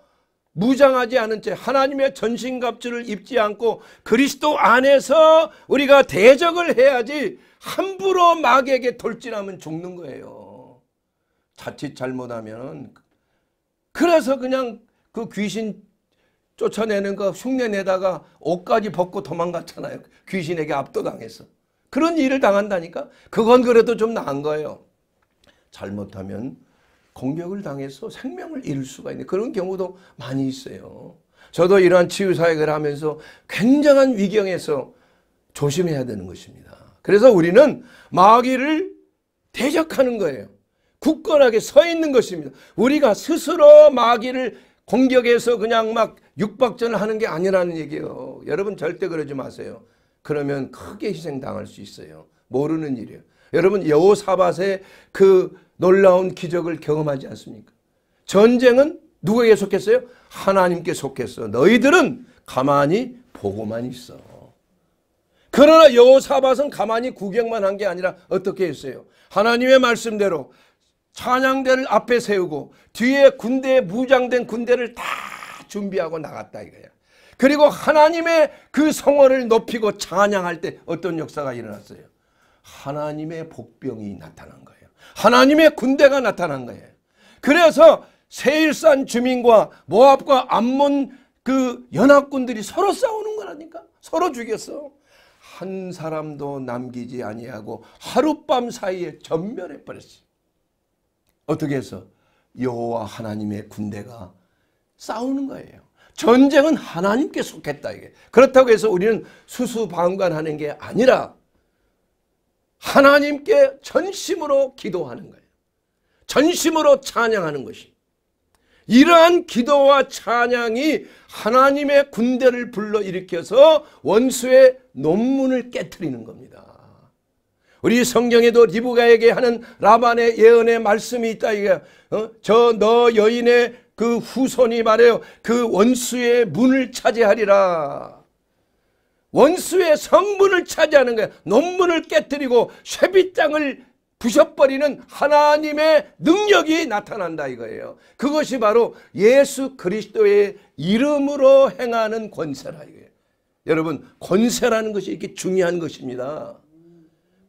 무장하지 않은 채 하나님의 전신갑주를 입지 않고 그리스도 안에서 우리가 대적을 해야지 함부로 마귀에게 돌진하면 죽는 거예요. 자칫 잘못하면 그래서 그냥 그 귀신 쫓아내는 거 흉내내다가 옷까지 벗고 도망갔잖아요. 귀신에게 압도당해서. 그런 일을 당한다니까? 그건 그래도 좀 나은 거예요. 잘못하면 공격을 당해서 생명을 잃을 수가 있는 그런 경우도 많이 있어요. 저도 이러한 치유사역을 하면서 굉장한 위경에서 조심해야 되는 것입니다. 그래서 우리는 마귀를 대적하는 거예요. 굳건하게 서 있는 것입니다. 우리가 스스로 마귀를 공격해서 그냥 막 육박전을 하는 게 아니라는 얘기예요. 여러분 절대 그러지 마세요. 그러면 크게 희생당할 수 있어요. 모르는 일이에요. 여러분 여호사밧의 그 놀라운 기적을 경험하지 않습니까? 전쟁은 누구에게 속했어요? 하나님께 속했어. 너희들은 가만히 보고만 있어. 그러나 여호사밧은 가만히 구경만 한 게 아니라 어떻게 했어요? 하나님의 말씀대로 찬양대를 앞에 세우고 뒤에 군대에 무장된 군대를 다 준비하고 나갔다 이거야. 그리고 하나님의 그 성원을 높이고 찬양할 때 어떤 역사가 일어났어요. 하나님의 복병이 나타난 거예요. 하나님의 군대가 나타난 거예요. 그래서 세일산 주민과 모압과 암몬 그 연합군들이 서로 싸우는 거라니까. 서로 죽였어. 한 사람도 남기지 아니하고 하룻밤 사이에 전멸해 버렸어요. 어떻게 해서 여호와 하나님의 군대가 싸우는 거예요. 전쟁은 하나님께 속했다 이게. 그렇다고 해서 우리는 수수방관하는 게 아니라 하나님께 전심으로 기도하는 거예요. 전심으로 찬양하는 것이. 이러한 기도와 찬양이 하나님의 군대를 불러일으켜서 원수의 논문을 깨뜨리는 겁니다. 우리 성경에도 리브가에게 하는 라반의 예언의 말씀이 있다. 이게 어? 저너 여인의 그 후손이 말해요. 그 원수의 문을 차지하리라. 원수의 성분을 차지하는 거야. 논문을 깨뜨리고 쉐비 땅을 부셔버리는 하나님의 능력이 나타난다 이거예요. 그것이 바로 예수 그리스도의 이름으로 행하는 권세라 이거예요. 여러분 권세라는 것이 이렇게 중요한 것입니다.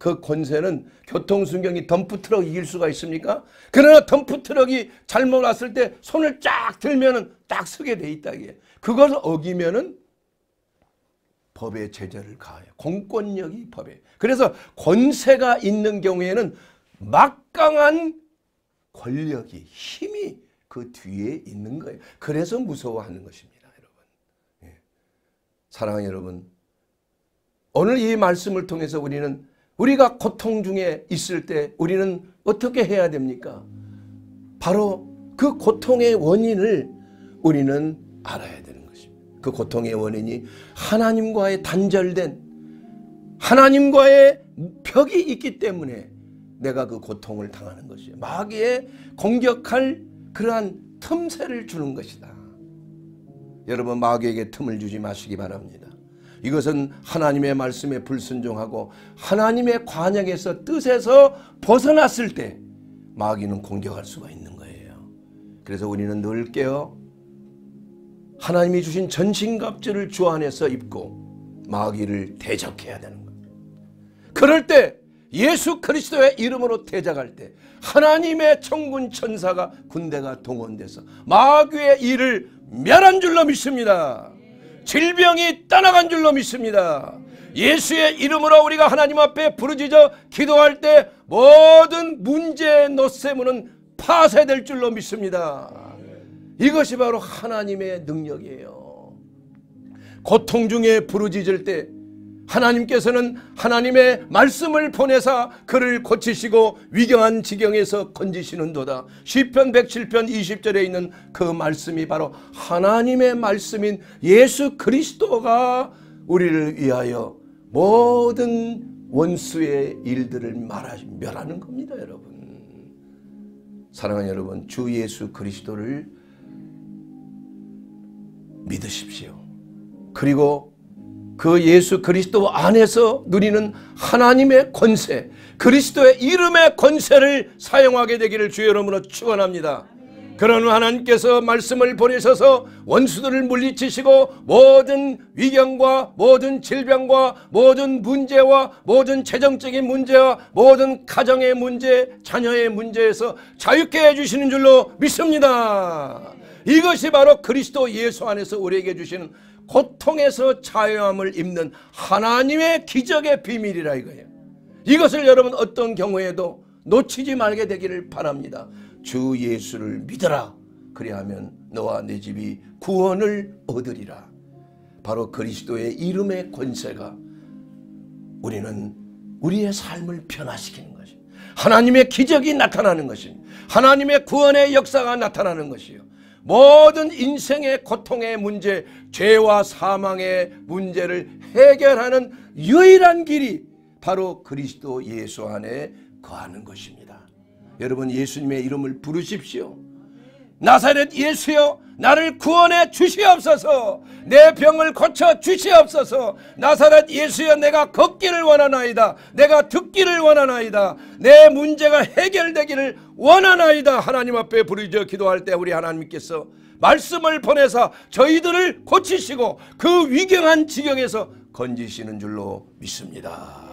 그 권세는 교통순경이 덤프트럭 이길 수가 있습니까? 그러나 덤프트럭이 잘못 왔을 때 손을 쫙 들면 은딱 서게 돼 있다. 이게. 그것을 어기면 은 법의 제재를 가해. 공권력이 법에. 그래서 권세가 있는 경우에는 막강한 권력이 힘이 그 뒤에 있는 거예요. 그래서 무서워하는 것입니다. 여러분. 예. 사랑하는 여러분 오늘 이 말씀을 통해서 우리는 우리가 고통 중에 있을 때 우리는 어떻게 해야 됩니까? 바로 그 고통의 원인을 우리는 알아야 되는 것입니다. 그 고통의 원인이 하나님과의 단절된 하나님과의 벽이 있기 때문에 내가 그 고통을 당하는 것이에요. 마귀의 공격할 그러한 틈새를 주는 것이다. 여러분 마귀에게 틈을 주지 마시기 바랍니다. 이것은 하나님의 말씀에 불순종하고 하나님의 관역에서 뜻에서 벗어났을 때 마귀는 공격할 수가 있는 거예요. 그래서 우리는 늘 깨어 하나님이 주신 전신갑주를 주 안에서 입고 마귀를 대적해야 되는 거예요. 그럴 때 예수 그리스도의 이름으로 대적할 때 하나님의 천군 천사가 군대가 동원돼서 마귀의 일을 멸한 줄로 믿습니다. 질병이 떠나간 줄로 믿습니다. 예수의 이름으로 우리가 하나님 앞에 부르짖어 기도할 때 모든 문제의 노세문은 파쇄될 줄로 믿습니다. 이것이 바로 하나님의 능력이에요. 고통 중에 부르짖을 때 하나님께서는 하나님의 말씀을 보내사 그를 고치시고 위경한 지경에서 건지시는도다. 1 0편 107편 20절에 있는 그 말씀이 바로 하나님의 말씀인 예수 그리스도가 우리를 위하여 모든 원수의 일들을 말하는 겁니다, 여러분. 사랑하는 여러분, 주 예수 그리스도를 믿으십시오. 그리고 그 예수 그리스도 안에서 누리는 하나님의 권세 그리스도의 이름의 권세를 사용하게 되기를 주여 이름으로 축원합니다. 그런 하나님께서 말씀을 보내셔서 원수들을 물리치시고 모든 위경과 모든 질병과 모든 문제와 모든 재정적인 문제와 모든 가정의 문제, 자녀의 문제에서 자유케 해주시는 줄로 믿습니다. 이것이 바로 그리스도 예수 안에서 우리에게 주시는 고통에서 자유함을 입는 하나님의 기적의 비밀이라 이거예요. 이것을 여러분 어떤 경우에도 놓치지 말게 되기를 바랍니다. 주 예수를 믿어라. 그리하면 너와 내 집이 구원을 얻으리라. 바로 그리스도의 이름의 권세가 우리는 우리의 삶을 변화시키는 것입 하나님의 기적이 나타나는 것입 하나님의 구원의 역사가 나타나는 것이요. 모든 인생의 고통의 문제, 죄와 사망의 문제를 해결하는 유일한 길이 바로 그리스도 예수 안에 거하는 것입니다. 여러분 예수님의 이름을 부르십시오. 나사렛 예수여 나를 구원해 주시옵소서 내 병을 고쳐 주시옵소서 나사렛 예수여 내가 걷기를 원하나이다 내가 듣기를 원하나이다 내 문제가 해결되기를 원하나이다 하나님 앞에 부르짖어 기도할 때 우리 하나님께서 말씀을 보내사 저희들을 고치시고 그 위경한 지경에서 건지시는 줄로 믿습니다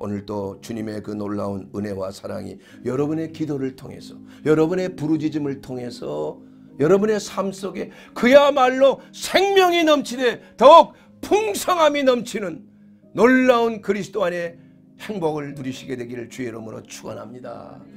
오늘도 주님의 그 놀라운 은혜와 사랑이 여러분의 기도를 통해서 여러분의 부르짖음을 통해서 여러분의 삶 속에 그야말로 생명이 넘치되 더욱 풍성함이 넘치는 놀라운 그리스도 안에 행복을 누리시게 되기를 주의 이름으로 축원합니다.